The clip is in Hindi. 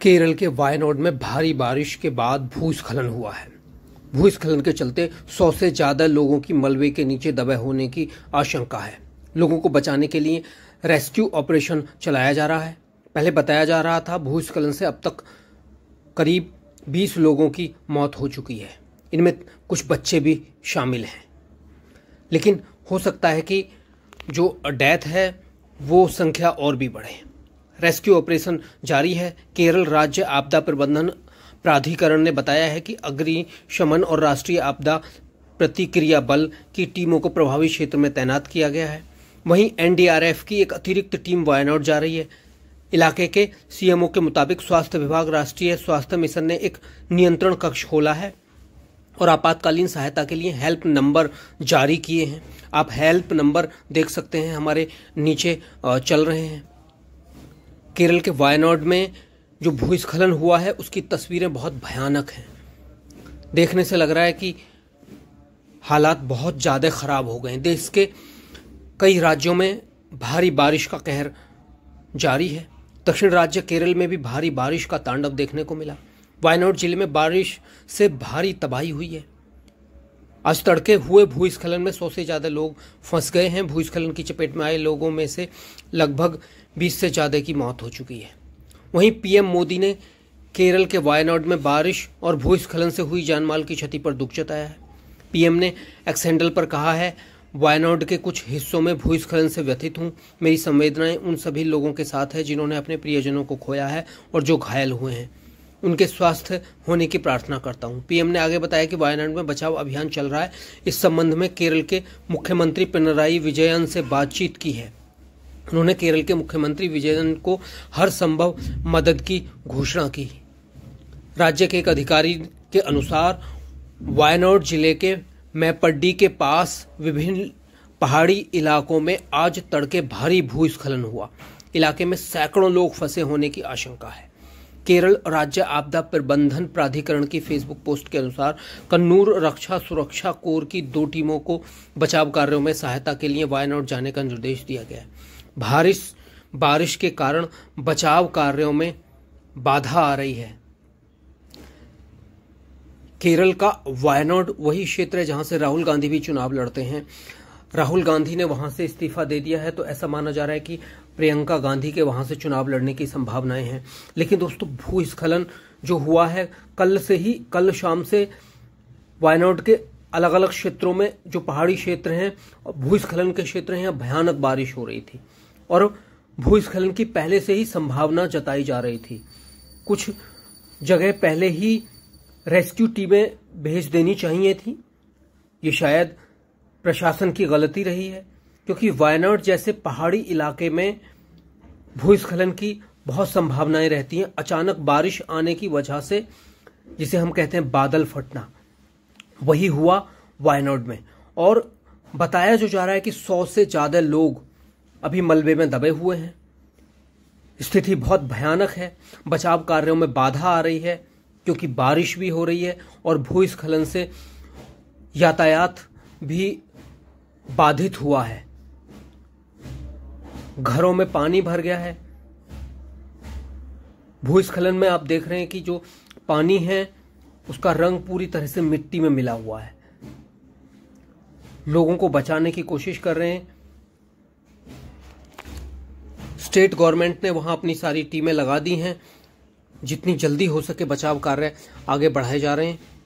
केरल के वायनाड में भारी बारिश के बाद भूस्खलन हुआ है भूस्खलन के चलते सौ से ज्यादा लोगों की मलबे के नीचे दबे होने की आशंका है लोगों को बचाने के लिए रेस्क्यू ऑपरेशन चलाया जा रहा है पहले बताया जा रहा था भूस्खलन से अब तक करीब 20 लोगों की मौत हो चुकी है इनमें कुछ बच्चे भी शामिल हैं लेकिन हो सकता है कि जो डेथ है वो संख्या और भी बढ़े रेस्क्यू ऑपरेशन जारी है केरल राज्य आपदा प्रबंधन प्राधिकरण ने बताया है कि अग्नि शमन और राष्ट्रीय आपदा प्रतिक्रिया बल की टीमों को प्रभावित क्षेत्र में तैनात किया गया है वहीं एनडीआरएफ की एक अतिरिक्त टीम वायनाड जा रही है इलाके के सीएमओ के मुताबिक स्वास्थ्य विभाग राष्ट्रीय स्वास्थ्य मिशन ने एक नियंत्रण कक्ष खोला है और आपातकालीन सहायता के लिए हेल्प नंबर जारी किए हैं आप हेल्प नंबर देख सकते हैं हमारे नीचे चल रहे हैं केरल के वायनाड में जो भूस्खलन हुआ है उसकी तस्वीरें बहुत भयानक हैं देखने से लग रहा है कि हालात बहुत ज़्यादा ख़राब हो गए हैं देश के कई राज्यों में भारी बारिश का कहर जारी है दक्षिण राज्य केरल में भी भारी बारिश का तांडव देखने को मिला वायनाड जिले में बारिश से भारी तबाही हुई है आज तड़के हुए भूस्खलन में सौ से ज़्यादा लोग फंस गए हैं भूस्खलन की चपेट में आए लोगों में से लगभग बीस से ज़्यादा की मौत हो चुकी है वहीं पीएम मोदी ने केरल के वायनाड में बारिश और भूस्खलन से हुई जानमाल की क्षति पर दुख जताया है पीएम ने एक्सेंडल पर कहा है वायनाड के कुछ हिस्सों में भूस्खलन से व्यथित हूँ मेरी संवेदनाएं उन सभी लोगों के साथ है जिन्होंने अपने प्रियजनों को खोया है और जो घायल हुए हैं उनके स्वास्थ्य होने की प्रार्थना करता हूं पीएम ने आगे बताया कि वायनाड में बचाव अभियान चल रहा है इस संबंध में केरल के मुख्यमंत्री पिनराई विजयन से बातचीत की है उन्होंने केरल के मुख्यमंत्री विजयन को हर संभव मदद की घोषणा की राज्य के एक अधिकारी के अनुसार वायनाड जिले के मैपड्डी के पास विभिन्न पहाड़ी इलाकों में आज तड़के भारी भूस्खलन हुआ इलाके में सैकड़ों लोग फंसे होने की आशंका है केरल राज्य आपदा प्रबंधन प्राधिकरण की फेसबुक पोस्ट के अनुसार कन्नूर रक्षा सुरक्षा कोर की दो टीमों को बचाव कार्यों में सहायता के लिए वायनाड जाने का निर्देश दिया गया है बारिश बारिश के कारण बचाव कार्यों में बाधा आ रही है केरल का वायनाड वही क्षेत्र है जहां से राहुल गांधी भी चुनाव लड़ते हैं राहुल गांधी ने वहां से इस्तीफा दे दिया है तो ऐसा माना जा रहा है कि प्रियंका गांधी के वहां से चुनाव लड़ने की संभावनाएं हैं लेकिन दोस्तों भूस्खलन जो हुआ है कल से ही कल शाम से वायनाड के अलग अलग क्षेत्रों में जो पहाड़ी क्षेत्र हैं और भूस्खलन के क्षेत्र हैं भयानक बारिश हो रही थी और भूस्खलन की पहले से ही संभावना जताई जा रही थी कुछ जगह पहले ही रेस्क्यू टीमें भेज देनी चाहिए थी ये शायद प्रशासन की गलती रही है क्योंकि वायनाड जैसे पहाड़ी इलाके में भूस्खलन की बहुत संभावनाएं रहती हैं अचानक बारिश आने की वजह से जिसे हम कहते हैं बादल फटना वही हुआ वायनाड में और बताया जो जा रहा है कि सौ से ज़्यादा लोग अभी मलबे में दबे हुए हैं स्थिति बहुत भयानक है बचाव कार्यों में बाधा आ रही है क्योंकि बारिश भी हो रही है और भूस्खलन से यातायात भी बाधित हुआ है घरों में पानी भर गया है भूस्खलन में आप देख रहे हैं कि जो पानी है उसका रंग पूरी तरह से मिट्टी में मिला हुआ है लोगों को बचाने की कोशिश कर रहे हैं स्टेट गवर्नमेंट ने वहां अपनी सारी टीमें लगा दी हैं जितनी जल्दी हो सके बचाव कार्य आगे बढ़ाए जा रहे हैं